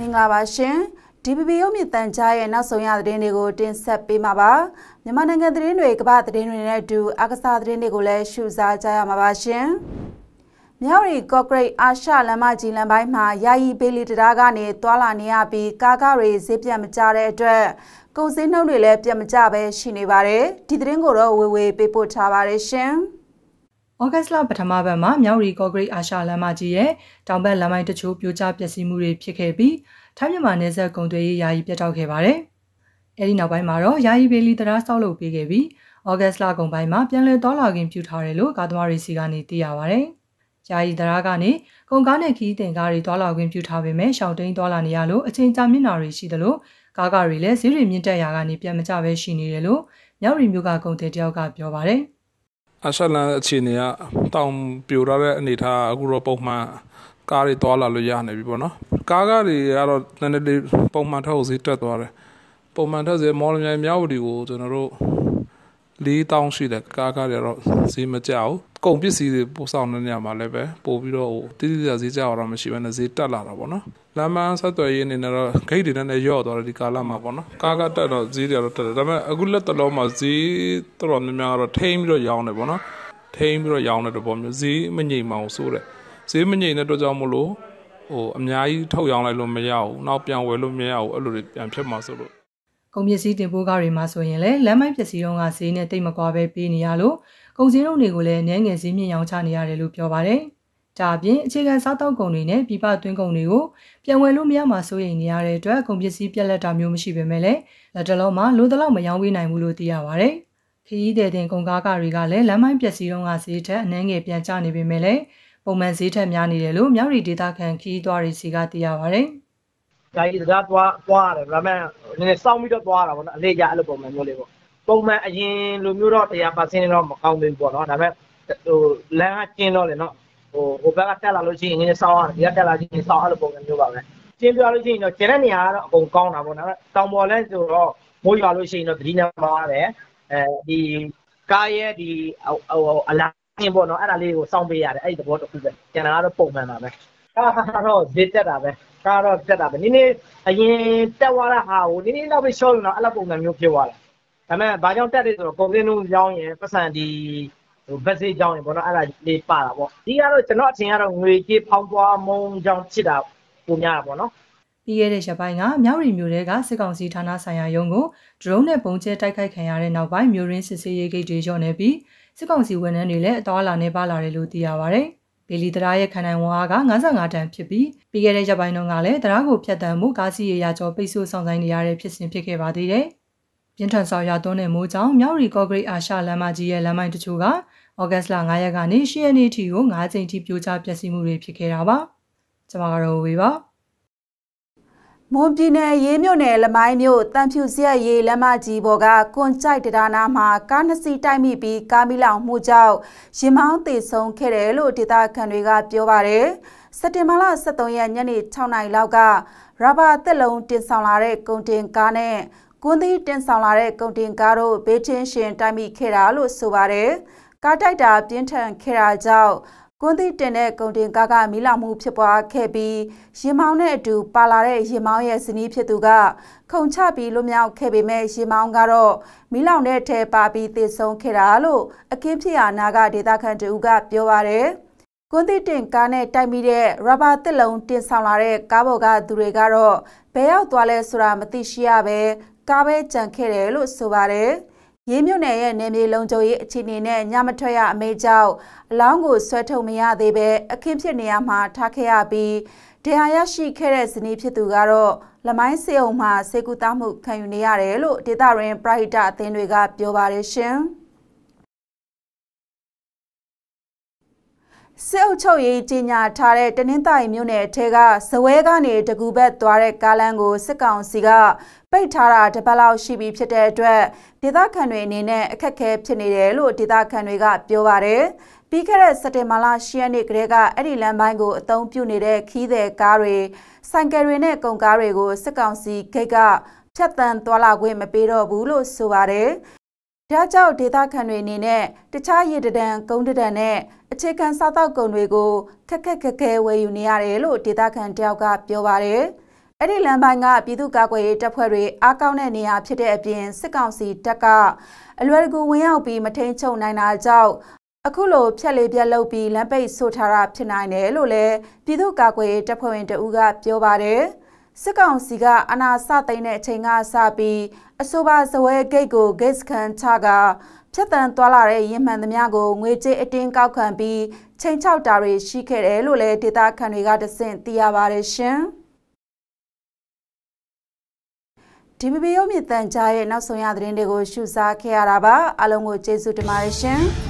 မင်္ဂလာပါရှင် DPP ရုပ်မြင့်တန်ကြားရဲ့နောက်ဆုံးရသတင်းတွေကိုတင်ဆက်ပေးမှာပါမြန်မာနိုင်ငံသတင်းတွေကမ္ဘာသတင်းတွေနဲ့အတူအကစားသတင်းတွေကိုလည်းရှုစားကြရမှာပါရှင်မြောက်ရီကော့ကရိတ်အာရှလမ်းမကြီးလမ်းပိုင်းမှာယာယီဘေးလီတရားကနေသွာလာနေရပြီးကားကားတွေဈေးပြတ်မကျတဲ့အတွက် ကုန်စည်နှုန်းတွေလည်းပြတ်မကျပဲရှိနေပါတယ်ဒီသတင်းကိုတော့ဝေဝေပေးပို့ထားပါတယ်ရှင်ဩဂတ်စ်လပထမပတ်မှာမြောက်ရီကော့ဂရိတ်အာရှလမ်းမကြီးရဲ့တောင်ဘက်လမ်းမိုင်းတချို့ပြိုကျပျက်စီးမှုတွေဖြစ်ခဲ့ပြီးထိုင်းမြန်မာနယ်စပ်ကုန်သွယ်ရေးယာယီပြတ်တောက်ခဲ့ပါတယ်။အဲဒီနောက်ပိုင်းမှာတော့ယာယီဘေလီတရားဆောက်လုပ်ပေးခဲ့ပြီးဩဂတ်စ်လကုန်ပိုင်းမှာပြန်လည်တော်လာခင်ပြုထားတယ်လို့ကာသမားတွေစီကနေသိရပါတယ်။ယာယီတရားကနေကုန်ကားနဲ့ခီးတင်ကားတွေတော်လာခွင့်ပြုထားပေမဲ့ရှောင်းတိန်တော်လာနေရလို့အချိန်ကြာမြင့်တာတွေရှိတယ်လို့ကားကားတွေလည်းဈေးတွေမြင့်တက်ရာကနေပြန်မကျပဲရှိနေတယ်လို့မြောက်ရီမျိုးကကုန်တယ်တယောက်ကပြောပါတယ်။အရှလန်အခြေအနေကတောင်ပြိုရတဲ့အနေထားအခုတော့ပုံမှန်ကားတွေသွားလာလို့ရနေပြီပေါ့နော်ကားကားတွေကတော့နည်းနည်းလေးပုံမှန်ထောက်ဈေးတက်သွားတယ်ပုံမှန်ထောက်ဈေးမော်လမြိုင်မြောက်ဝတီကိုကျွန်တော်တို့၄တောင်းရှိတယ်ကားကားတွေတော့ဈေးမကျဘူးကုန်ပစ္စည်းတွေပို့ဆောင်တဲ့နေရာမှာလည်းပဲပို့ပြီးတော့ဟိုတိတိကျဈေးကျတော့မရှိဘဲနဲ့ဈေးတက်လာတာပေါ့နော်လမ်းမဆက်သွယ်ရေးအနေနဲ့တော့ဂိတ်တွေနဲ့ရော့သွားတယ်ဒီကာလမှာပေါ့နော်ကားကတက်တော့ဈေးတွေတော့တက်တယ်ဒါပေမဲ့အခုလက်တလုံးမှာဈေးတော်တော်များများတော့ထိမ့်ပြီးတော့ရောင်းတယ်ပေါ့နော်ထိမ့်ပြီးတော့ရောင်းတဲ့ပုံမျိုးဈေးမငြိမ်မအောင်ဆိုးတယ်ဈေးမငိမ့်တဲ့အတွက်ကြောင့်မို့လို့ဟိုအများကြီးထုတ်ရောင်းလိုက်လို့မရဘူးနောက်ပြန်ဝယ်လို့မရဘူးအဲ့လိုတွေပြန်ဖြစ်မှာဆိုလို့ကုန်ပစ္စည်းတင်ပို့ကားတွေမှာဆိုရင်လည်းလမ်းမိုက်ပစ္စည်းတော့ကဈေးနဲ့တိတ်မကွာပဲပေးနေရလို့ကုန်စည်တုံးတွေကိုလည်းနည်းငယ်ဈေးမြင့်ရောင်းချနေရတယ်လို့ပြောပါတယ်။ဒါအပြင်အခြေခံစားတောက်ကုန်တွေနဲ့ပြပသွင်းကုန်တွေကိုပြန်ဝယ်လို့မရမှာစိုးရိမ်နေရတဲ့အတွက်ကုန်ပစ္စည်းပြက်လက်တာမျိုးမရှိပေမဲ့လည်းလက်တလုံးမှာလိုသလောက်မရောင်းပေးနိုင်ဘူးလို့သိရပါတယ်။ခရီးသည်တင်ကုန်ကားကတွေကလည်းလမ်းမိုက်ပစ္စည်းတော့ကဈေးထက်အနည်းငယ်ပြန်ကျနေပေမဲ့လည်းပုံမှန်ဈေးထက်များနေတယ်လို့မြောက်ရီဒေသခံခီးသွားတွေစီကသိရပါဗျ။ဒါကြီးတရားသွားသွားတယ်ဒါပေမဲ့နည်းနည်းစောင့်ပြီးတော့သွားတာပေါ့နော်အလေးရအဲ့လိုပုံမှန်မျိုးလေးပေါ့ပုံမှန်အရင်လိုမျိုးတော့100%တော့မကောင်းသေးဘူးပေါ့နော်ဒါပေမဲ့ဟိုလမ်းကကျင်းတော့လေနော်ဟိုဟိုဘက်ကတက်လာလို့ရှိရင်ငင်းစောင်းရတယ်ဒီကတက်လာချင်းစောင်းအဲ့လိုပုံစံမျိုးပါပဲကျင်းပြလို့ရှိရင်တော့ကျန်တဲ့နေရာကတော့အကုန်ကောင်းတာပေါ့နော်တောင်ပေါ်လဲဆိုတော့မိုးရွာလို့ရှိရင်တော့သတိနာမှာရတယ်အဲဒီကားရဲ့ဒီဟိုအလားင်းပေါ့နော်အဲ့ဒါလေးကိုစောင့်ပေးရတယ်အဲ့ဒီသဘောတစ်ခုပဲကျန်တာကတော့ပုံမှန်ပါပဲကားတော့ဈေးတက်တာပဲကားတော့တက်တာပဲနည်းနည်းအရင်တက်သွားတာဟာကိုနည်းနည်းတော့ပဲရှော့လို့တော့အဲ့လိုပုံစံမျိုးဖြစ်သွားတာဒါပေမဲ့ဘာကြောင့်တက်တယ်ဆိုတော့ကုန်တင်လုံးရောင်းရင်ပတ်စံဒီဟိုဗက်စေးကြောင်းရင်ပေါ့နော်အဲ့ဒါလေးပါတာပေါ့ဒီကတော့ကျွန်တော်အထင်ကတော့ငွေကြေးဖောင်းပွားမုံကြောင်းဖြစ်တာပုံများတာပေါ့နော်ပြီးခဲ့တဲ့ရက်ပိုင်းကမြောက်ရီမြို့တဲကစစ်ကောင်စီဌာနဆိုင်ရာရုံးကိုဒရုန်းနဲ့ပုံကျဲတိုက်ခိုက်ခံရတဲ့နောက်ပိုင်းမြို့ရင်းစစ်ဆေးရေးဂိတ်တွေညှော့နေပြီးစစ်ကောင်စီဝန်ထမ်းတွေလည်းအသွားအလာနဲ့ပါလာတယ်လို့သိရပါဗျ။ဘေလီတရားရဲ့ခန္ဓာဝန်အားက55တန်ဖြစ်ပြီးပြီးခဲ့တဲ့ရက်ပိုင်းတုန်းကလည်းတရားကိုဖျက်ဆီးမှုကားစီရရာကျော်ပိတ်ဆို့ဆောင်ဆိုင်နေရတဲ့ဖြစ်စဉ်ဖြစ်ခဲ့ပါသေးတယ်။ပြင်းထန်စွာရွာသွန်းတဲ့မိုးကြောင့်မြောက်ရီကော့ဂရိတ်အာရှလမ်းမကြီးရဲ့လမ်းမိုင်းတချို့ကဩဂတ်စ်လ9ရက်ကနေ10ရက်နေ့ထိကို9ကြိမ်ထိပြိုကျပျက်စီးမှုတွေဖြစ်ခဲ့တာပါ။ကျွန်မကတော့ဝေပါ။မွန်ပြည်နယ်ရေးမြို့နယ်လမိုင်းမြို့တန်ဖြူစရက်ရေးလမ်းမကြီးပေါ်ကကွန်ကြိုက်တရားနာမှာကားနှစ်စီးတိုက်မိပြီးကားမီးလောင်မှုကြောင့်ရင်မောင်းတေဆုံးခဲ့တယ်လို့ဒေသခံတွေကပြောပါတယ်။စက်တင်ဘာလ23ရက်ညနေ6နာရီလောက်ကရဘာတက်လုံးတင်ဆောင်လာတဲ့ကုန်တင်ကားနဲ့ကွန်သီးတင်ဆောင်လာတဲ့ကုန်တင်ကားတို့ဘေးချင်းရှင်တိုက်မိခဲ့တာလို့ဆိုပါတယ်။ကားတိုက်တာပြင်းထန်ခဲ့တာကြောင့်ကွန်သီတင်တဲ့ကုန်တင်ကားကမီးလောင်မှုဖြစ်ပွားခဲ့ပြီးရင်မောင်းနဲ့အတူပါလာတဲ့ရင်မောင်းရဲ့ဇနီးဖြစ်သူကခုံချပြီးလွမြောက်ခဲ့ပေမဲ့ရင်မောင်းကတော့မီးလောင်တဲ့အထက်ပါပြီးသေဆုံးခဲ့တာလို့အကင်းဖြစ်ရာနာကဒေသခံတူကပြောပါတယ်။ကွန်သီတင်ကားနဲ့တိုက်မိတဲ့ရဘာတစ်လုံးတင်ဆောင်လာတဲ့ကားပေါ်ကသူတွေကတော့ဘဲရောက်သွားလဲဆိုတာမသိရှိရပဲကားပဲကြံခဲ့တယ်လို့ဆိုပါတယ်။။ရေးမြို့နယ်ရဲ့နယ်မြေလုံခြုံရေးအခြေအနေနဲ့ညမထွက်ရအမိန့်ကြောင့်အလောင်းကိုဆွဲထုတ်မရသေးပဲအခင်းဖြစ်နေရမှာထားခဲ့ရပြီးတရားရရှိခဲ့တဲ့ဇနီးဖြစ်သူကတော့လမိုင်းစေုံမှာစေကူသားမှုခံယူနေရတယ်လို့ဒေသရင်းပရိုက်တာအသင်းတွေကပြောပါတယ်ရှင်။စစ်အုပ်ချုပ်ရေးကြီးညာထားတဲ့တနင်္သာရီမြို့နယ်ထဲကဇဝဲကနေတကူဘက်သွားတဲ့ကားလမ်းကိုစစ်ကောင်စီကပိတ်ထားတာတပတ်လောက်ရှိပြီဖြစ်တဲ့အတွက်ဒေသခံတွေအနေနဲ့အခက်အခဲဖြစ်နေတယ်လို့ဒေသခံတွေကပြောပါတယ်။ပြီးခဲ့တဲ့စက်တင်ဘာလ10ရက်နေ့ကတည်းကအဲ့ဒီလမ်းပိုင်းကိုအသုံးပြုနေတဲ့ခီးသည်ကားတွေဆိုင်ကယ်တွေနဲ့ကုန်ကားတွေကိုစစ်ကောင်စီဂိတ်ကဖြတ်တန်းသွားလာခွင့်မပေးတော့ဘူးလို့ဆိုပါတယ်ဒါကြောင့်ဒေသခံတွေအနေနဲ့တခြားရေတံကုန်းတံနဲ့အခြေခံစားသောက်ကုန်တွေကိုခက်ခက်ခက်ခဲဝယ်ယူနေရတယ်လို့ဒေသခံတယောက်ကပြောပါတယ်။အဲ့ဒီလမ်းပိုင်းကပြည်သူ့ကာကွယ်ရေးတပ်ဖွဲ့တွေအားကောင်းတဲ့နေရာ ဖြစ်တဲ့အပြင်စစ်ကောင်စီတပ်ကအလွယ်တကူဝင်ရောက်ပြီးမထိန်ချုပ်နိုင်တာကြောင့်အခုလိုဖြက်လေးပြက်လုပ်ပြီးလမ်းပိတ်ဆိုထားတာဖြစ်နိုင်တယ်လို့လည်းပြည်သူ့ကာကွယ်ရေးတပ်ဖွဲ့ဝင်တအူးကပြောပါတယ်။စစ်ကောင်စီကအာဏာစသိမ်းတဲ့အချိန်ကစပြီးအဆိုပါဇဝဲဂိတ်ကိုဂိတ်စခန်ချကဖြတ်တန်းသွားလာတဲ့ရင်မှန်သမျှကိုငွေကြေးအတင်းကောက်ခံပြီးချိန်ချောက်တာတွေရှိခဲ့တယ်လို့လည်းဒေတာခန်တွေကတဆင့်သိရပါတယ်ရှင်။ DBB ရုပ်မြင့်တန်ကြားရဲ့နောက်ဆုံးရသတင်းတွေကိုရှုစားခဲ့ရတာပါအားလုံးကိုကျေးဇူးတင်ပါတယ်ရှင်။